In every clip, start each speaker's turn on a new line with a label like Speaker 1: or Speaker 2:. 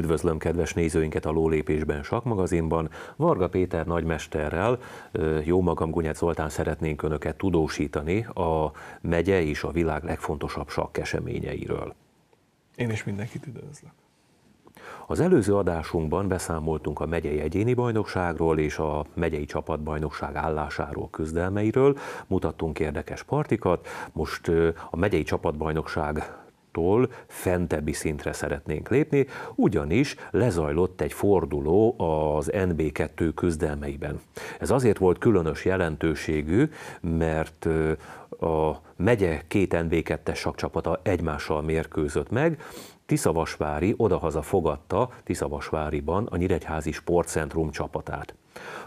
Speaker 1: Üdvözlöm kedves nézőinket a Lólépésben Sakmagazinban. Varga Péter nagymesterrel, jó magam Gunyát Zoltán szeretnénk Önöket tudósítani a megye és a világ legfontosabb sakkeseményeiről.
Speaker 2: Én is mindenkit üdvözlök.
Speaker 1: Az előző adásunkban beszámoltunk a megyei egyéni bajnokságról és a megyei csapatbajnokság állásáról, küzdelmeiről, mutattunk érdekes partikat, most a megyei csapatbajnokság tól fentebbi szintre szeretnénk lépni, ugyanis lezajlott egy forduló az NB2 küzdelmeiben. Ez azért volt különös jelentőségű, mert a megye két NB2-es sakcsapata egymással mérkőzött meg, Tiszavasvári odahaza fogadta Tiszavasváriban a Nyíregyházi Sportcentrum csapatát.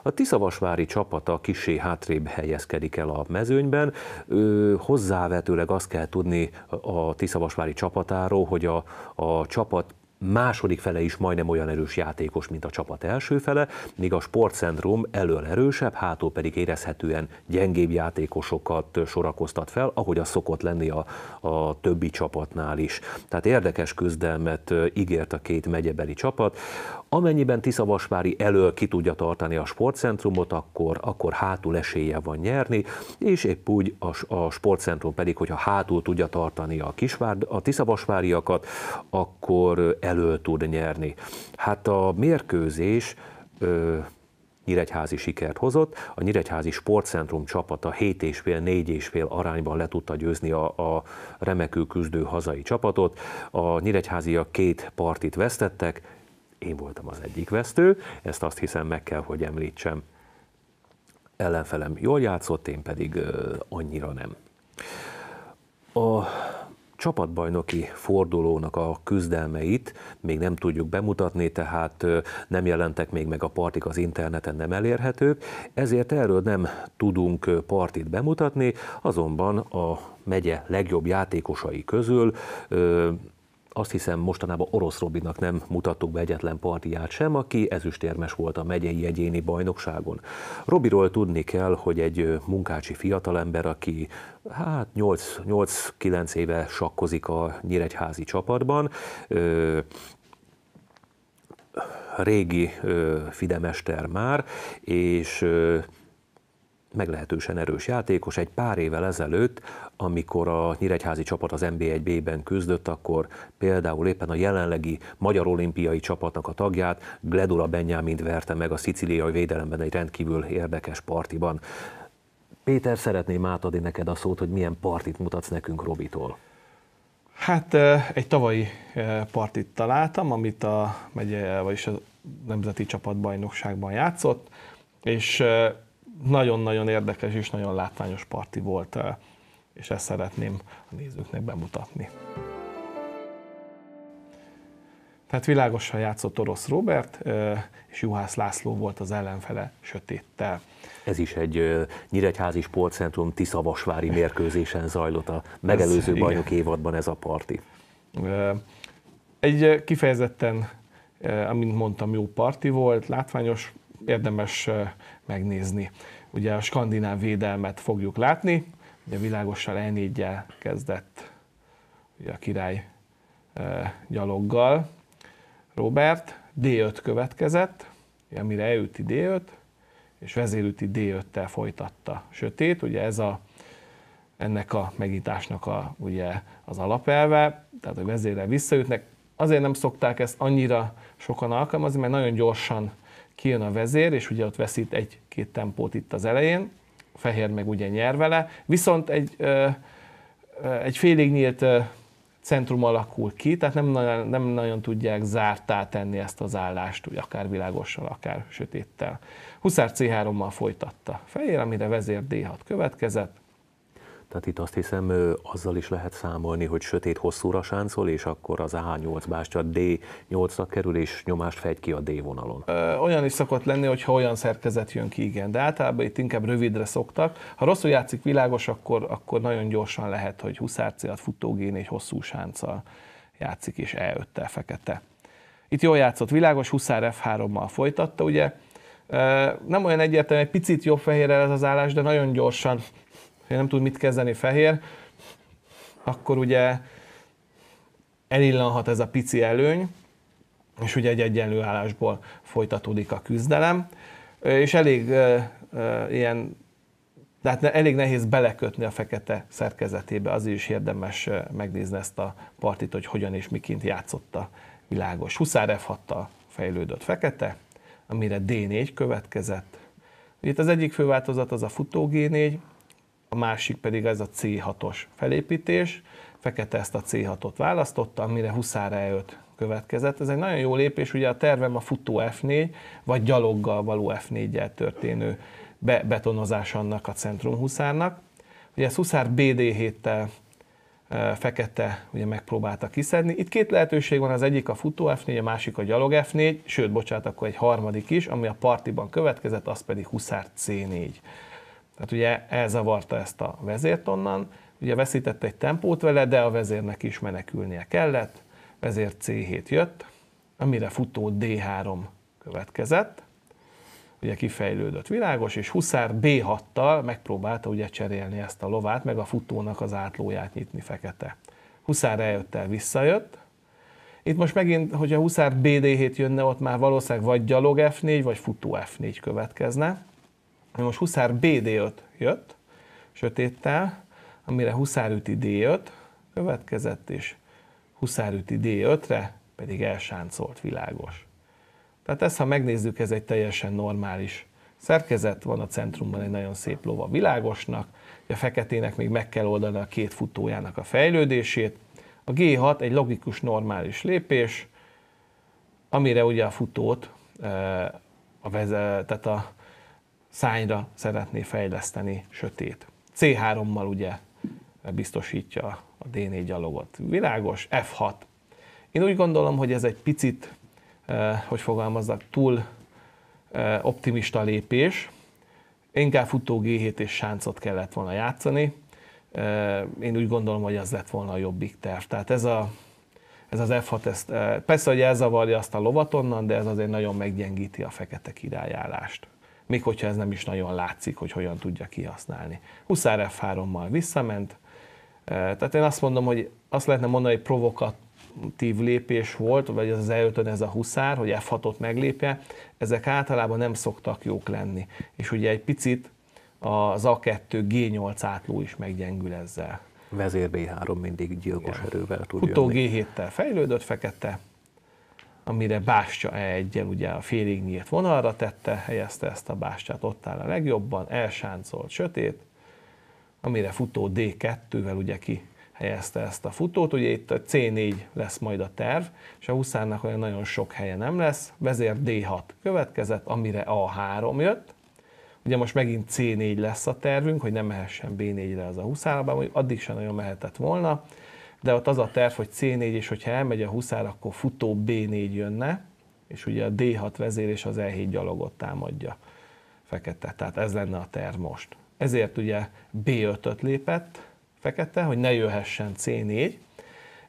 Speaker 1: A Tiszavasvári csapata kisé hátrébb helyezkedik el a mezőnyben. Ö, hozzávetőleg azt kell tudni a Tiszavasvári csapatáról, hogy a, a csapat második fele is majdnem olyan erős játékos, mint a csapat első fele, míg a sportcentrum elől erősebb, hátul pedig érezhetően gyengébb játékosokat sorakoztat fel, ahogy az szokott lenni a, a többi csapatnál is. Tehát érdekes küzdelmet ígért a két megyebeli csapat. Amennyiben Tiszavasvári elől ki tudja tartani a sportcentrumot, akkor, akkor hátul esélye van nyerni, és épp úgy a, a sportcentrum pedig, hogyha hátul tudja tartani a, kisvár, a Tiszavasváriakat, akkor elől tud nyerni. Hát a mérkőzés ö, nyíregyházi sikert hozott. A nyíregyházi sportcentrum csapata 7,5-4,5 arányban le tudta győzni a, a remekül küzdő hazai csapatot. A nyíregyháziak két partit vesztettek, én voltam az egyik vesztő, ezt azt hiszem meg kell, hogy említsem. Ellenfelem jól játszott, én pedig annyira nem. A csapatbajnoki fordulónak a küzdelmeit még nem tudjuk bemutatni, tehát nem jelentek még meg a partik az interneten, nem elérhetők, ezért erről nem tudunk partit bemutatni, azonban a megye legjobb játékosai közül azt hiszem mostanában Orosz Robinak nem mutattuk be egyetlen partiját sem, aki ezüstérmes volt a megyei egyéni bajnokságon. Robiról tudni kell, hogy egy munkácsi fiatalember, aki hát 8-9 éve sakkozik a nyíregyházi csapatban, ö, régi ö, fidemester már, és ö, meglehetősen erős játékos. Egy pár évvel ezelőtt, amikor a nyíregyházi csapat az NB1-B-ben küzdött, akkor például éppen a jelenlegi magyar olimpiai csapatnak a tagját, Gledula Benyámint verte meg a szicíliai védelemben egy rendkívül érdekes partiban. Péter, szeretném átadni neked a szót, hogy milyen partit mutatsz nekünk Robitól.
Speaker 2: Hát egy tavalyi partit találtam, amit a megye, vagyis a nemzeti csapatbajnokságban játszott, és nagyon-nagyon érdekes és nagyon látványos parti volt, eh, és ezt szeretném a nézőknek bemutatni. Tehát világosan játszott Orosz Robert, eh, és Juhász László volt az ellenfele sötéttel.
Speaker 1: Ez is egy eh, Nyíregyházi Sportcentrum Tiszavasvári mérkőzésen zajlott a megelőző bajnok évadban ez a parti.
Speaker 2: Egy kifejezetten, amint mondtam, jó parti volt, látványos érdemes megnézni. Ugye a skandináv védelmet fogjuk látni, ugye világossal e kezdett ugye a király gyaloggal Robert, D5 következett, amire eüti D5, és vezérüti D5-tel folytatta sötét, ugye ez a ennek a megításnak a, ugye, az alapelve, tehát hogy vezére visszaütnek. Azért nem szokták ezt annyira sokan alkalmazni, mert nagyon gyorsan kijön a vezér, és ugye ott veszít egy-két tempót itt az elején, a fehér meg ugye nyer vele, viszont egy, ö, ö, egy félig nyílt ö, centrum alakul ki, tehát nem nagyon, nem nagyon tudják zártá tenni ezt az állást, ugye akár világossal, akár sötéttel. Huszár C3-mal folytatta fehér, amire vezér D6 következett,
Speaker 1: tehát itt azt hiszem azzal is lehet számolni, hogy sötét hosszúra sáncol, és akkor az A8 bástya d 8 ra kerül, és nyomást fegy ki a D vonalon.
Speaker 2: Ö, olyan is szokott lenni, hogyha olyan szerkezet jön ki, igen, de általában itt inkább rövidre szoktak. Ha rosszul játszik világos, akkor, akkor nagyon gyorsan lehet, hogy huszárcélat, futógén és hosszú sánccal játszik, és E5-tel fekete. Itt jól játszott világos, Huszár F3-mal folytatta, ugye, nem olyan egyértelmű, egy picit jobb fehérrel ez az állás, de nagyon gyorsan nem tud mit kezdeni fehér, akkor ugye elillanhat ez a pici előny, és ugye egy egyenlő állásból folytatódik a küzdelem, és elég uh, uh, ilyen, tehát elég nehéz belekötni a fekete szerkezetébe, Az is érdemes megnézni ezt a partit, hogy hogyan és miként játszotta világos. Huszár f fejlődött fekete, amire D4 következett. Itt az egyik fő változat az a futó G4, a másik pedig ez a C6-os felépítés. Fekete ezt a C6-ot választotta, amire Huszár E5 következett. Ez egy nagyon jó lépés, ugye a tervem a futó F4, vagy gyaloggal való F4-jel történő be- betonozás annak a centrum Huszárnak. Ugye ezt Huszár BD7-tel e, fekete ugye megpróbálta kiszedni. Itt két lehetőség van, az egyik a futó F4, a másik a gyalog F4, sőt, bocsánat, akkor egy harmadik is, ami a partiban következett, az pedig Huszár C4. Tehát ugye elzavarta ezt a vezért onnan, ugye veszített egy tempót vele, de a vezérnek is menekülnie kellett, vezér C7 jött, amire futó D3 következett, ugye kifejlődött világos, és Huszár B6-tal megpróbálta ugye cserélni ezt a lovát, meg a futónak az átlóját nyitni fekete. Huszár eljött el, visszajött, itt most megint, hogyha Huszár BD7 jönne, ott már valószínűleg vagy gyalog F4, vagy futó F4 következne. Most Huszár BD5 jött, sötéttel, amire Huszár üti D5 következett, és Huszár üti D5-re pedig elsáncolt világos. Tehát ezt, ha megnézzük, ez egy teljesen normális szerkezet, van a centrumban egy nagyon szép lova világosnak, a feketének még meg kell oldani a két futójának a fejlődését. A G6 egy logikus, normális lépés, amire ugye a futót, eh, a veze, tehát a szányra szeretné fejleszteni sötét. C3-mal ugye biztosítja a D4 gyalogot. Világos, F6. Én úgy gondolom, hogy ez egy picit, eh, hogy fogalmazzak, túl eh, optimista lépés. Inkább futó G7 és sáncot kellett volna játszani. Eh, én úgy gondolom, hogy az lett volna a jobbik terv. Tehát ez, a, ez az F6, ezt, persze, hogy elzavarja azt a lovat onnan, de ez azért nagyon meggyengíti a fekete királyállást még hogyha ez nem is nagyon látszik, hogy hogyan tudja kihasználni. Huszár F3-mal visszament, tehát én azt mondom, hogy azt lehetne mondani, hogy provokatív lépés volt, vagy az eljötön ez a huszár, hogy F6-ot meglépje, ezek általában nem szoktak jók lenni. És ugye egy picit az A2 G8 átló is meggyengül ezzel. Vezér B3 mindig gyilkos Igen. erővel tud Utó G7-tel fejlődött, fekete, amire Bástya egy ugye a félig nyílt vonalra tette, helyezte ezt a Bástyát, ott áll a legjobban, elsáncolt sötét, amire futó D2-vel ugye ki helyezte ezt a futót, ugye itt a C4 lesz majd a terv, és a huszárnak olyan nagyon sok helye nem lesz, vezér D6 következett, amire A3 jött, ugye most megint C4 lesz a tervünk, hogy nem mehessen B4-re az a huszárba, hogy addig sem nagyon mehetett volna, de ott az a terv, hogy C4, és hogyha elmegy a huszár, akkor futó B4 jönne, és ugye a D6 vezér és az E7 gyalogot támadja fekete. Tehát ez lenne a terv most. Ezért ugye B5-öt lépett fekete, hogy ne jöhessen C4,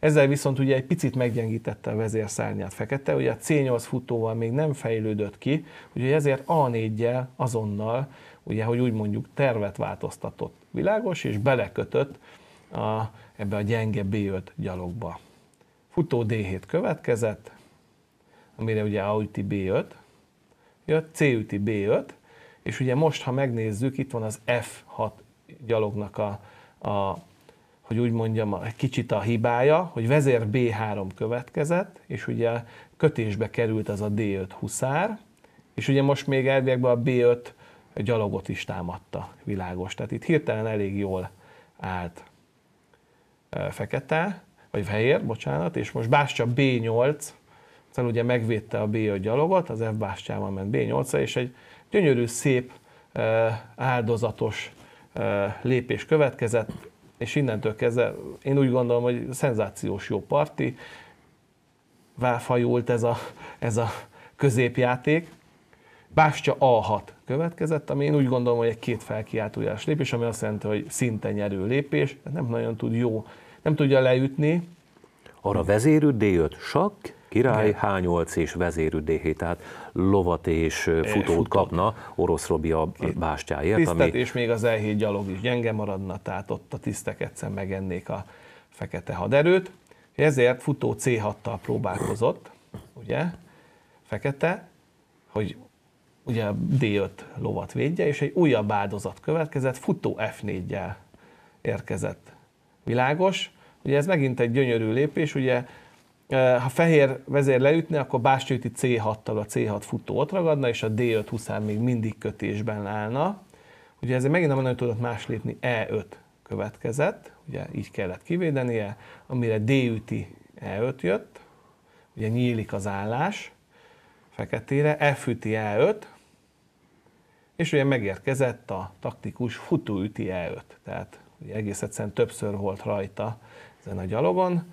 Speaker 2: ezzel viszont ugye egy picit meggyengítette a vezérszárnyát fekete, ugye a C8 futóval még nem fejlődött ki, úgyhogy ezért A4-jel azonnal, ugye, hogy úgy mondjuk tervet változtatott világos, és belekötött a, ebbe a gyenge B5 gyalogba. Futó D7 következett, amire ugye A üti B5, jött C üti B5, és ugye most, ha megnézzük, itt van az F6 gyalognak a, a hogy úgy mondjam, egy kicsit a hibája, hogy vezér B3 következett, és ugye kötésbe került az a D5 huszár, és ugye most még elvégben a B5 gyalogot is támadta, világos. Tehát itt hirtelen elég jól állt fekete, vagy fehér, bocsánat, és most Bástya B8, aztán ugye megvédte a B5 gyalogot, az F Bástyával ment b 8 és egy gyönyörű, szép, áldozatos lépés következett, és innentől kezdve én úgy gondolom, hogy szenzációs jó parti, válfajult ez a, ez a középjáték. Bástya A6 következett, ami én úgy gondolom, hogy egy két felkiáltójás lépés, ami azt jelenti, hogy szinte nyerő lépés, nem nagyon tud jó nem tudja leütni.
Speaker 1: Arra vezérű D5 sakk, király, H8 és vezérű D7, tehát lovat és futót kapna orosz Robi a
Speaker 2: bástyáért. Tisztet, ami... és még az E7 gyalog is gyenge maradna, tehát ott a tisztek egyszer megennék a fekete haderőt. Ezért futó C6-tal próbálkozott, ugye, fekete, hogy ugye D5 lovat védje, és egy újabb áldozat következett, futó F4-jel érkezett. Világos? Ugye ez megint egy gyönyörű lépés, ugye e, ha fehér vezér leütne, akkor Bástyúti C6-tal a C6 futó ott ragadna, és a D5 huszár még mindig kötésben állna. Ugye ezért megint nem nagyon tudott más lépni, E5 következett, ugye így kellett kivédenie, amire D üti E5 jött, ugye nyílik az állás feketére, F üti E5, és ugye megérkezett a taktikus futó üti E5, tehát ugye egész egyszerűen többször volt rajta ezen a gyalogon.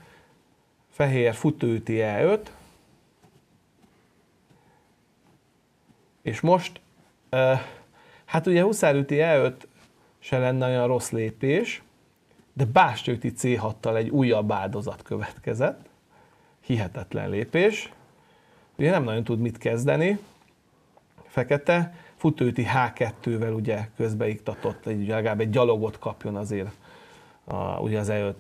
Speaker 2: Fehér futóüti E5, és most, hát ugye Huszár üti E5 se lenne olyan rossz lépés, de Bástyőti C6-tal egy újabb áldozat következett. Hihetetlen lépés. Ugye nem nagyon tud mit kezdeni. Fekete futőti H2-vel ugye közbeiktatott, legalább egy gyalogot kapjon azért a, ugye az E5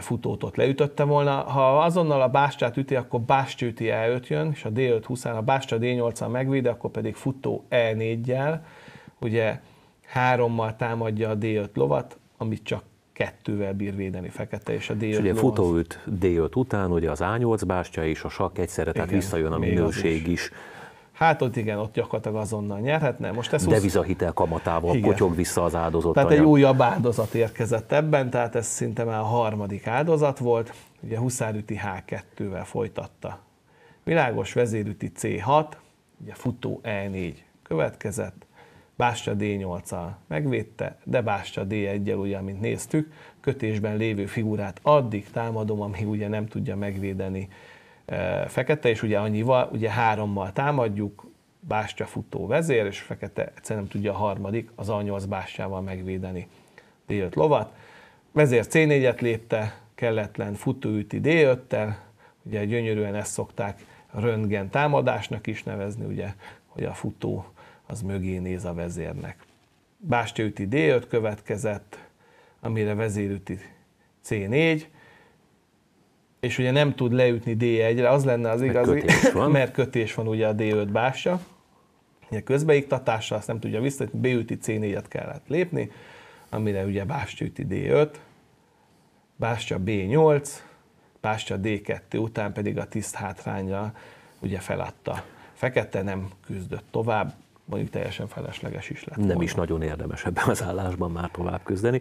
Speaker 2: futót ott leütötte volna. Ha azonnal a Bástyát üti, akkor Básty E5 jön, és a D5 20 a Bástya D8-an megvédi, akkor pedig futó E4-jel, ugye hárommal támadja a D5 lovat, amit csak kettővel bír védeni fekete, és a D5 és ugye futó
Speaker 1: üt D5 után, ugye az A8 bástya és a sak egyszerre, tehát Igen, visszajön a minőség is. is
Speaker 2: hát ott igen, ott gyakorlatilag azonnal nyerhetne. Most ez 20...
Speaker 1: Devizahitel kamatával igen. potyog vissza az áldozat. Tehát egy
Speaker 2: újabb áldozat érkezett ebben, tehát ez szinte már a harmadik áldozat volt. Ugye Huszárüti H2-vel folytatta. Világos vezérüti C6, ugye futó E4 következett, Bástya D8-al megvédte, de Bástya D1-el, ugye, mint néztük, kötésben lévő figurát addig támadom, amíg ugye nem tudja megvédeni fekete, és ugye annyival, ugye hárommal támadjuk, bástya futó vezér, és fekete egyszerűen nem tudja a harmadik, az A8 bástyával megvédeni D5 lovat. Vezér C4-et lépte, kelletlen futóüti D5-tel, ugye gyönyörűen ezt szokták röntgen támadásnak is nevezni, ugye, hogy a futó az mögé néz a vezérnek. Bástyaüti D5 következett, amire vezérüti C4, és ugye nem tud leütni D1-re, az lenne az igaz, mert kötés van, mert kötés van ugye a D5 básja, ugye közbeiktatása, azt nem tudja vissza, hogy beüti C4-et kellett lépni, amire ugye bástya üti D5, bástya B8, bástya D2, után pedig a tiszt hátránya ugye feladta. Fekete nem küzdött tovább, mondjuk teljesen felesleges is lett. Nem volna. is nagyon
Speaker 1: érdemes ebben az állásban már tovább küzdeni.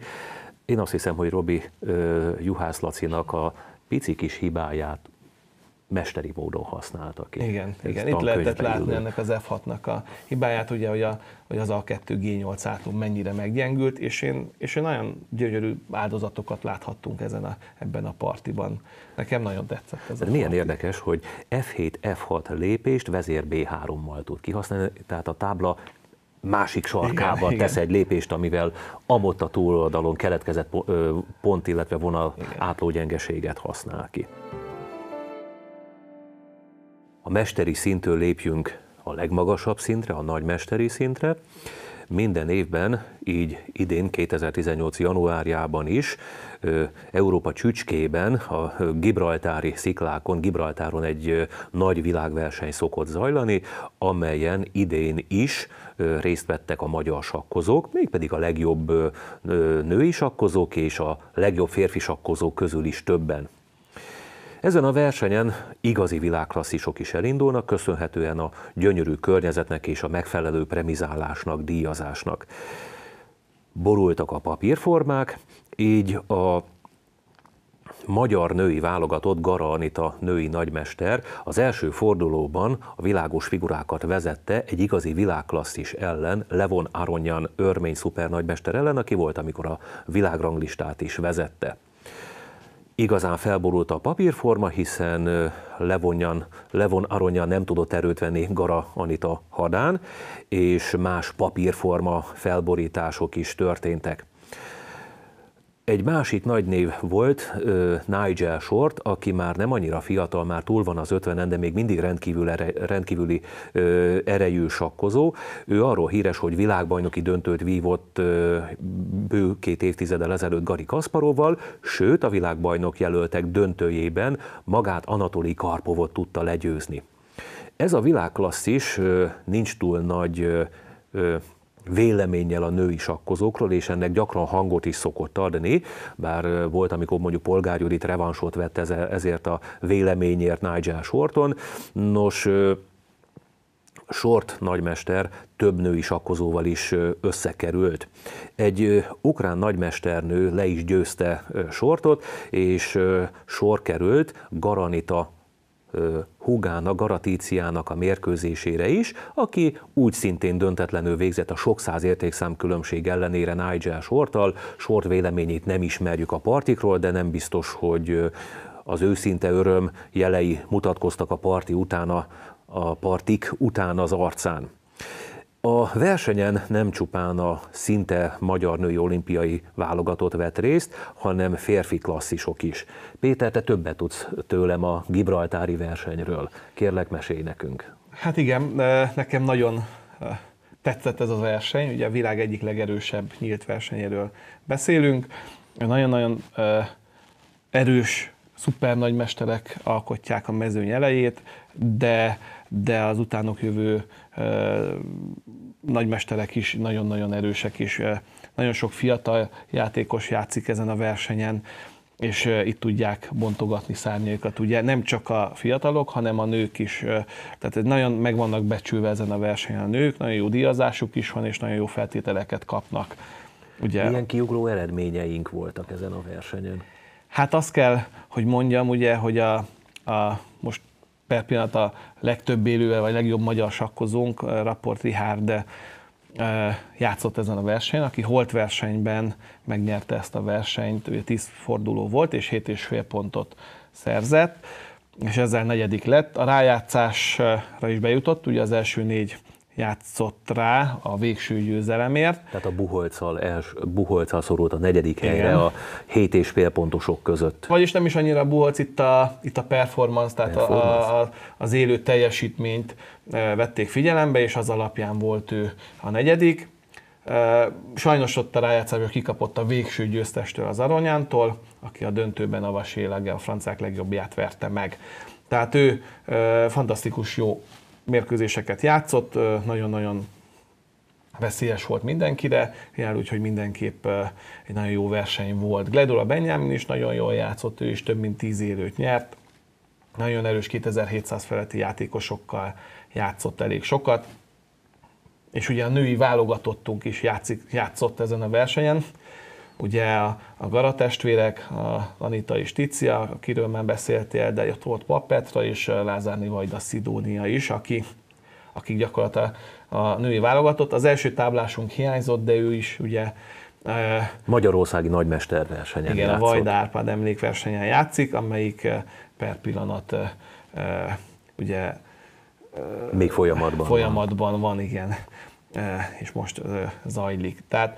Speaker 1: Én azt hiszem, hogy Robi uh, Juhász Lacinak a pici kis hibáját mesteri módon használtak
Speaker 2: ki. Igen, igen. itt lehetett látni ülő. ennek az F6-nak a hibáját, ugye, hogy, a, hogy az A2 G8 mennyire meggyengült, és én, és én nagyon gyönyörű áldozatokat láthattunk ezen a, ebben a partiban. Nekem nagyon tetszett ez. De milyen party.
Speaker 1: érdekes, hogy F7-F6 lépést vezér B3-mal tud kihasználni, tehát a tábla másik sarkába igen, tesz igen. egy lépést, amivel amott a túloldalon keletkezett pont, illetve vonal igen. átlógyengeséget használ ki. A mesteri szintől lépjünk a legmagasabb szintre, a nagymesteri szintre minden évben, így idén 2018. januárjában is, Európa csücskében, a Gibraltári sziklákon, Gibraltáron egy nagy világverseny szokott zajlani, amelyen idén is részt vettek a magyar sakkozók, mégpedig a legjobb női sakkozók és a legjobb férfi sakkozók közül is többen ezen a versenyen igazi világklasszisok is elindulnak, köszönhetően a gyönyörű környezetnek és a megfelelő premizálásnak, díjazásnak. Borultak a papírformák, így a magyar női válogatott Gara Anita női nagymester az első fordulóban a világos figurákat vezette egy igazi világklasszis ellen, Levon Aronyan örmény szuper nagymester ellen, aki volt, amikor a világranglistát is vezette igazán felborult a papírforma, hiszen levonjan, levon aronya nem tudott erőt venni Gara Anita hadán, és más papírforma felborítások is történtek. Egy másik nagy név volt Nigel Short, aki már nem annyira fiatal, már túl van az 50-en, de még mindig rendkívül ere, rendkívüli erejű sakkozó. Ő arról híres, hogy világbajnoki döntőt vívott bő két évtizeddel ezelőtt Gari Kasparovval, sőt a világbajnok jelöltek döntőjében magát Anatoli Karpovot tudta legyőzni. Ez a világklasszis nincs túl nagy véleménnyel a női sakkozókról, és ennek gyakran hangot is szokott adni, bár volt, amikor mondjuk Polgár Judit revansot vett ezért a véleményért Nigel Shorton. Nos, Short nagymester több női sakkozóval is összekerült. Egy ukrán nagymesternő le is győzte Sortot, és sor került Garanita Hugának, Garatíciának a mérkőzésére is, aki úgy szintén döntetlenül végzett a sok száz értékszám különbség ellenére Nigel Sortal. Sort véleményét nem ismerjük a partikról, de nem biztos, hogy az őszinte öröm jelei mutatkoztak a parti utána, a partik után az arcán. A versenyen nem csupán a szinte magyar női olimpiai válogatott vett részt, hanem férfi klasszisok is. Péter, te többet tudsz tőlem a Gibraltári versenyről. Kérlek, mesélj nekünk.
Speaker 2: Hát igen, e, nekem nagyon e, tetszett ez a verseny. Ugye a világ egyik legerősebb nyílt versenyéről beszélünk. Nagyon-nagyon e, erős szuper nagy mesterek alkotják a mezőny elejét, de, de az utánok jövő ö, nagymesterek is nagyon-nagyon erősek, és ö, nagyon sok fiatal játékos játszik ezen a versenyen, és ö, itt tudják bontogatni szárnyaikat. Ugye nem csak a fiatalok, hanem a nők is. Ö, tehát nagyon meg vannak becsülve ezen a versenyen a nők, nagyon jó díjazásuk is van, és nagyon jó feltételeket kapnak. Ugye? Milyen kiugró eredményeink voltak ezen a versenyen? Hát azt kell, hogy mondjam ugye, hogy a, a most per pillanat a legtöbb élő, vagy legjobb magyar sakkozónk, eh, Rapport Richard eh, játszott ezen a versenyen, aki holt versenyben megnyerte ezt a versenyt, ugye 10 forduló volt, és 7,5 pontot szerzett, és ezzel negyedik lett. A rájátszásra is bejutott, ugye az első négy játszott rá a végső győzelemért. Tehát a Buholccal, els,
Speaker 1: Buholccal szorult a negyedik Igen. helyre a 7 és fél pontosok között.
Speaker 2: Vagyis nem is annyira Buholc, itt a, itt a performance, tehát performance. A, a, az élő teljesítményt e, vették figyelembe, és az alapján volt ő a negyedik. E, sajnos ott a rájátszásból kikapott a végső győztestől az Aronyántól, aki a döntőben a Vasélege, a franciák legjobbját verte meg. Tehát ő e, fantasztikus jó mérkőzéseket játszott, nagyon-nagyon veszélyes volt mindenkire, jár úgy, hogy mindenképp egy nagyon jó verseny volt. Gledola Benjamin is nagyon jól játszott, ő is több mint 10 élőt nyert, nagyon erős 2700 feletti játékosokkal játszott elég sokat, és ugye a női válogatottunk is játszik, játszott ezen a versenyen, Ugye a, a Gara testvérek, a Anita és Ticia, akiről már beszéltél, de ott volt Pap Petra és Lázárni a Szidónia is, aki, akik gyakorlatilag a női válogatott. Az első táblásunk hiányzott, de ő is ugye
Speaker 1: Magyarországi versenyen Igen, játszott. a Vajda Árpád
Speaker 2: emlékversenyen játszik, amelyik per pillanat ugye még folyamatban, folyamatban van. van, igen, és most zajlik. Tehát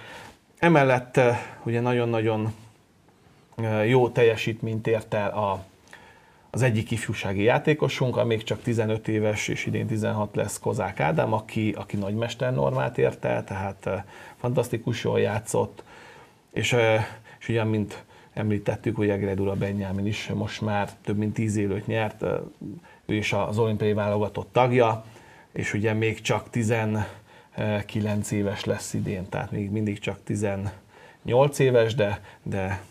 Speaker 2: Emellett eh, ugye nagyon-nagyon eh, jó teljesítményt ért el a, az egyik ifjúsági játékosunk, a még csak 15 éves, és idén 16 lesz Kozák Ádám, aki, aki nagymester normát ért el, tehát eh, fantasztikus jól játszott, és, és ugyan, mint említettük, hogy Egredura Benyámin is most már több mint 10 élőt nyert, ő is az olimpiai válogatott tagja, és ugye még csak 10 9 éves lesz idén, tehát még mindig csak 18 éves, de, de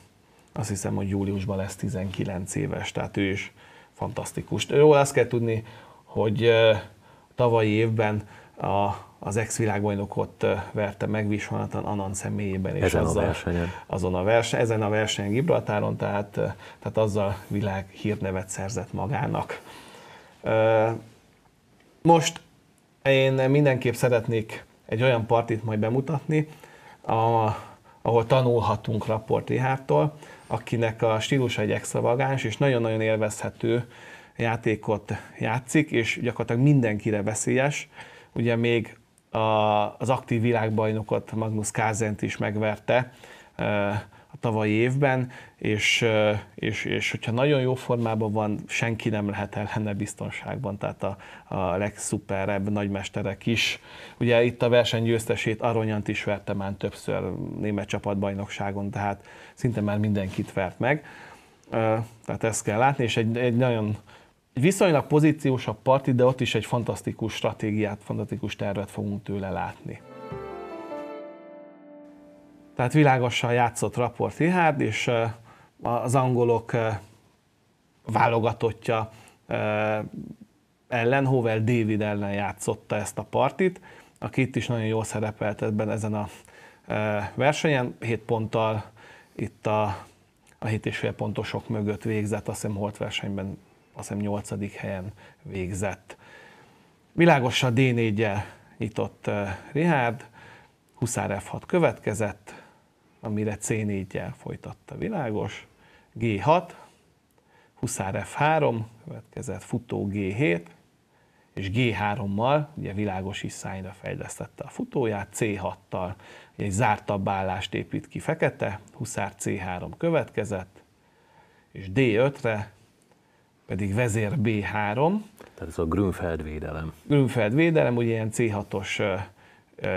Speaker 2: azt hiszem, hogy júliusban lesz 19 éves, tehát ő is fantasztikus. Róla azt kell tudni, hogy tavalyi évben a, az ex-világbajnokot verte meg Visvanatan Anand személyében. És ezen azzal, a versenyen. Azon a versen, ezen a versenyen Gibraltáron, tehát, tehát azzal világ hírnevet szerzett magának. Most én mindenképp szeretnék egy olyan partit majd bemutatni, a, ahol tanulhatunk Rihártól, akinek a stílusa egy extravagáns és nagyon-nagyon élvezhető játékot játszik, és gyakorlatilag mindenkire veszélyes. Ugye még a, az aktív világbajnokot Magnus Kázent is megverte, a tavalyi évben, és, és, és hogyha nagyon jó formában van, senki nem lehet ellene biztonságban, tehát a, a legszuperebb nagymesterek is. Ugye itt a versenygyőztesét Aronyant is verte már többször német csapatbajnokságon, tehát szinte már mindenkit vert meg. Tehát ezt kell látni, és egy, egy nagyon egy viszonylag pozíciósabb parti, de ott is egy fantasztikus stratégiát, fantasztikus tervet fogunk tőle látni. Tehát világosan játszott Raport Rihárd, és az angolok válogatottja ellen, Hovel David ellen játszotta ezt a partit, aki itt is nagyon jól szerepelt ebben ezen a versenyen, 7 ponttal itt a, a 7,5 pontosok mögött végzett, azt hiszem holt versenyben azt hiszem 8. helyen végzett. Világosan D4-jel nyitott Rihárd, Huszár F6 következett, amire c 4 jel folytatta, világos. G6, Huszár F3, következett futó G7, és G3-mal, ugye világos is szájra fejlesztette a futóját, C6-tal egy zártabb állást épít ki fekete, Huszár C3 következett, és D5-re pedig vezér B3. Tehát ez a Grünfeld védelem. Grünfeld védelem, ugye ilyen C6-os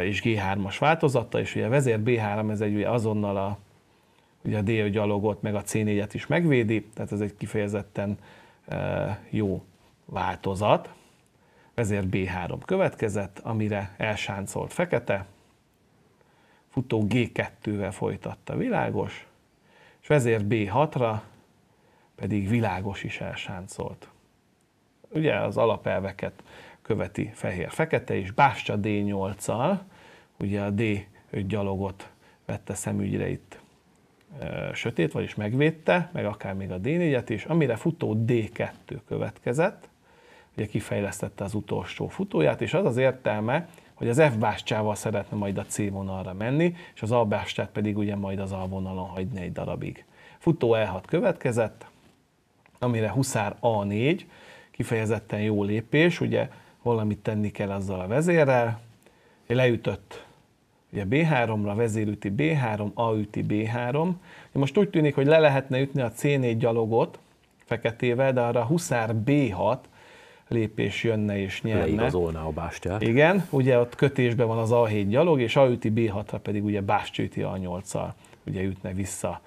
Speaker 2: és G3-as változata, és ugye a vezér B3, ez egy ugye azonnal a, ugye a d gyalogot, meg a C4-et is megvédi, tehát ez egy kifejezetten jó változat. Vezér B3 következett, amire elsáncolt fekete, futó G2-vel folytatta világos, és vezér B6-ra pedig világos is elsáncolt. Ugye az alapelveket követi fehér-fekete, és Bástya D8-al, ugye a D5 gyalogot vette szemügyre itt e, sötét, vagyis megvédte, meg akár még a D4-et is, amire futó D2 következett, ugye kifejlesztette az utolsó futóját, és az az értelme, hogy az F bástyával szeretne majd a C vonalra menni, és az A bástyát pedig ugye majd az A vonalon hagyni egy darabig. Futó E6 következett, amire Huszár A4, kifejezetten jó lépés, ugye valamit tenni kell azzal a vezérrel, leütött ugye B3-ra, vezérüti B3, A üti B3. Most úgy tűnik, hogy le lehetne ütni a C4 gyalogot feketével, de arra huszár B6 lépés jönne és nyerne. Leigazolná a bástyát. Igen, ugye ott kötésben van az A7 gyalog, és A üti B6-ra pedig ugye bástya üti A8-al, ugye ütne vissza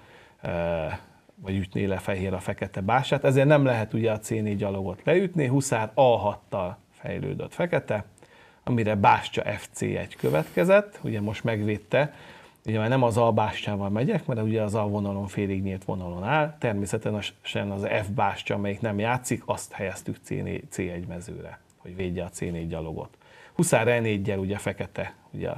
Speaker 2: vagy ütné le fehér a fekete bását, ezért nem lehet ugye a C4 gyalogot leütni, huszár A6-tal fejlődött fekete, amire Bástya FC1 következett, ugye most megvédte, ugye már nem az A Bástyával megyek, mert ugye az A vonalon félig nyílt vonalon áll, természetesen az F Bástya, amelyik nem játszik, azt helyeztük C1 mezőre, hogy védje a C4 gyalogot. Huszár e 4 ugye fekete, ugye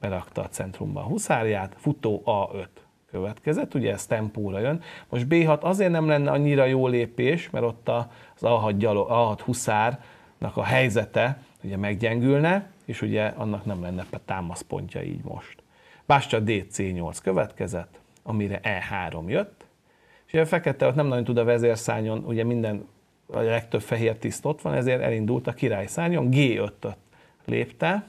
Speaker 2: berakta a centrumba a huszárját, futó A5 következett, ugye ez tempóra jön. Most B6 azért nem lenne annyira jó lépés, mert ott az A6, gyalog, A6 huszár a helyzete ugye meggyengülne, és ugye annak nem lenne támaszpontja így most. Bástya DC8 következett, amire E3 jött, és ugye a fekete ott nem nagyon tud a vezérszányon, ugye minden, a legtöbb fehér tiszt ott van, ezért elindult a királyszányon, G5-öt lépte,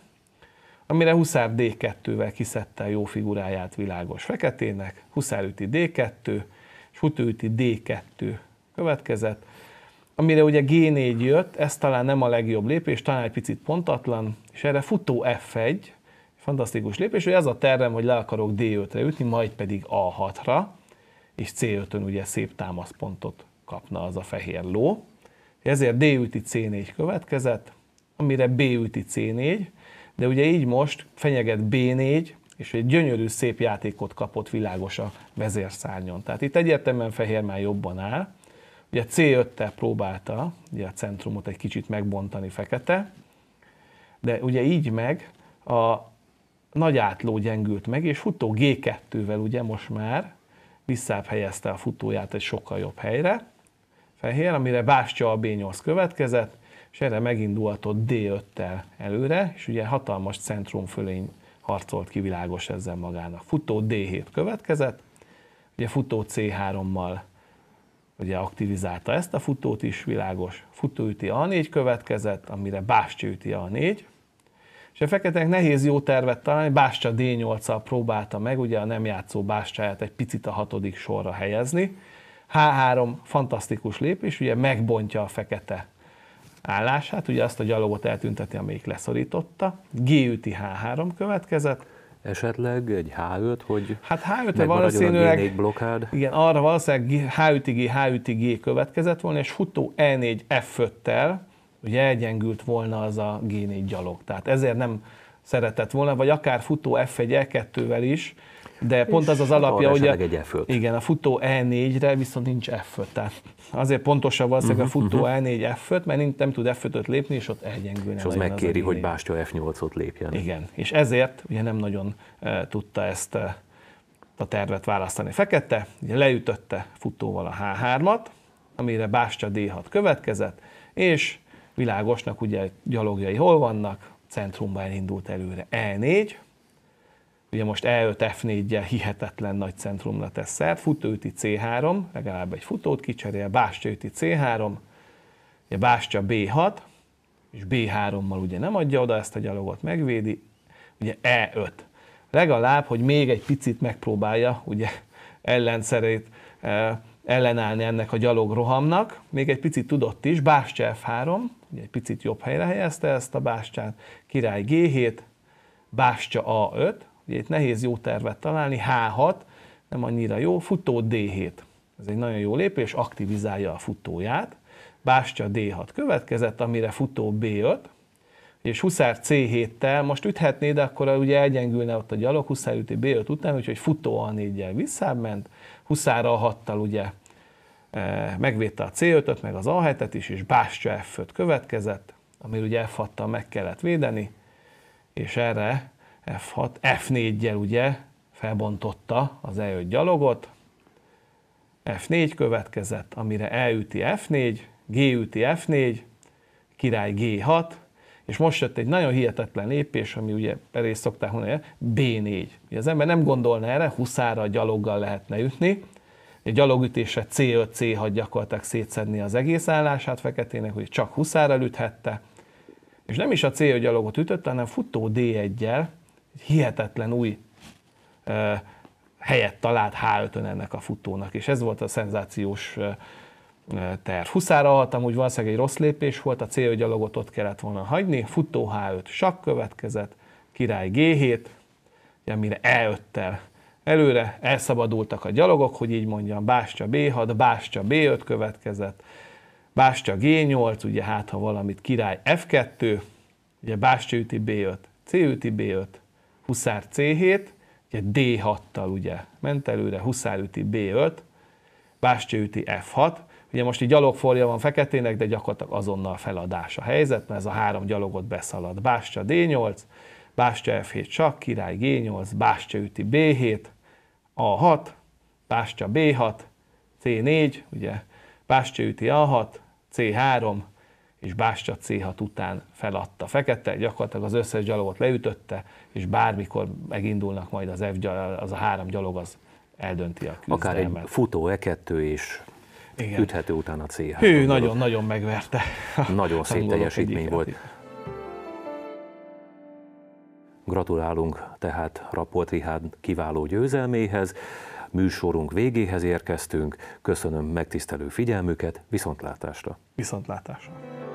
Speaker 2: amire Huszár D2-vel kiszedte a jó figuráját világos feketének, Huszár üti D2, és Hutő üti D2 következett, amire ugye G4 jött, ez talán nem a legjobb lépés, talán egy picit pontatlan, és erre futó F1, fantasztikus lépés, hogy ez a tervem, hogy le akarok D5-re ütni, majd pedig A6-ra, és C5-ön ugye szép támaszpontot kapna az a fehér ló. Ezért D üti C4 következett, amire B üti C4, de ugye így most fenyeget B4, és egy gyönyörű szép játékot kapott világos a vezérszárnyon. Tehát itt egyértelműen fehér már jobban áll, Ugye C5-tel próbálta ugye a centrumot egy kicsit megbontani fekete, de ugye így meg a nagy átló gyengült meg, és futó G2-vel ugye most már visszább helyezte a futóját egy sokkal jobb helyre, fehér, amire bástya a B8 következett, és erre megindulhatott D5-tel előre, és ugye hatalmas centrumfölény harcolt ki világos ezzel magának. Futó D7 következett, ugye futó C3-mal ugye aktivizálta ezt a futót is, világos. Futóüti A4 következett, amire Bástya üti A4, és a feketek nehéz jó tervet találni, Bástya D8-al próbálta meg, ugye a nem játszó Bástyáját egy picit a hatodik sorra helyezni. H3 fantasztikus lépés, ugye megbontja a fekete állását, ugye azt a gyalogot eltünteti, amelyik leszorította. G üti H3 következett, esetleg, egy H5, hogy Hát H5 -e valószínűleg, a blokkád. igen, arra valószínűleg H5G, H5G következett volna, és futó E4 F5-tel, ugye elgyengült volna az a G4 gyalog. Tehát ezért nem szeretett volna, vagy akár futó F1 E2-vel is, de pont az az hát alapja, hogy a, igen, a futó E4-re viszont nincs f tehát azért pontosabb valószínűleg uh-huh, a mhm, futó uh-huh. Mhm. E4 f mert nem, nem tud f lépni, és ott elgyengülne. És az megkéri, az hogy Bástya
Speaker 1: F8-ot lépjen. Igen,
Speaker 2: és ezért ugye nem nagyon uh, tudta ezt uh, a tervet választani. Fekete ugye leütötte futóval a H3-at, amire Bástya D6 következett, és világosnak ugye gyalogjai hol vannak, centrumban indult előre. E4, ugye most E5, F4-jel hihetetlen nagy centrumra tesz szert, futóüti C3, legalább egy futót kicserél, bástyaüti C3, ugye bástya B6, és B3-mal ugye nem adja oda ezt a gyalogot, megvédi, ugye E5. Legalább, hogy még egy picit megpróbálja ugye ellenszerét eh, ellenállni ennek a gyalogrohamnak. Még egy picit tudott is, Bástya F3, ugye egy picit jobb helyre helyezte ezt a Bástyát, király G7, Bástya A5, ugye itt nehéz jó tervet találni, H6, nem annyira jó, futó D7. Ez egy nagyon jó lépés, aktivizálja a futóját. Bástya D6 következett, amire futó B5, és Huszár C7-tel, most üthetné, de akkor ugye elgyengülne ott a gyalog, Huszár üti B5 után, úgyhogy futó A4-jel visszább ment, Huszára a hattal ugye e, megvédte a C5-öt, meg az A7-et is, és Bástya f következett, amiről ugye f meg kellett védeni, és erre F6, 4 gyel ugye felbontotta az E5 gyalogot, F4 következett, amire elüti F4, G üti F4, király G6, és most jött egy nagyon hihetetlen lépés, ami ugye erre szokták mondani, B4. Ugye az ember nem gondolna erre, huszára gyaloggal lehetne ütni, egy gyalogütése C5, C6 gyakorlatilag szétszedni az egész állását feketének, hogy csak huszára üthette, és nem is a C5 gyalogot ütötte, hanem futó D1-gyel, hihetetlen új uh, helyet talált H5-ön ennek a futónak, és ez volt a szenzációs uh, terv. Huszára haltam, úgy valószínűleg egy rossz lépés volt, a célgyalogot ott kellett volna hagyni, futó H5 sak következett, király G7, ugye, mire E5-tel előre elszabadultak a gyalogok, hogy így mondjam, Bástya B6, Bástya B5 következett, Bástya G8, ugye hát ha valamit király F2, ugye Bástya üti B5, C üti B5, Huszár C7, ugye D6-tal ugye ment előre, Huszár üti B5, Bástya üti F6, Ugye most így gyalogforja van feketének, de gyakorlatilag azonnal feladás a helyzet, mert ez a három gyalogot beszalad. Bástya D8, Bástya F7 csak, király G8, Bástya üti B7, A6, Bástya B6, C4, ugye Bástya üti A6, C3, és Bástya C6 után feladta fekete, gyakorlatilag az összes gyalogot leütötte, és bármikor megindulnak majd az F, gyalog, az a három gyalog, az eldönti a küzdelmet. Akár egy
Speaker 1: futó E2 is igen. Üthető után a CH. Hát Hű, nagyon-nagyon
Speaker 2: megverte. Nagyon szép teljesítmény volt.
Speaker 1: Gratulálunk tehát Rapolt Rihád kiváló győzelméhez, műsorunk végéhez érkeztünk, köszönöm megtisztelő figyelmüket, viszontlátásra!
Speaker 2: Viszontlátásra!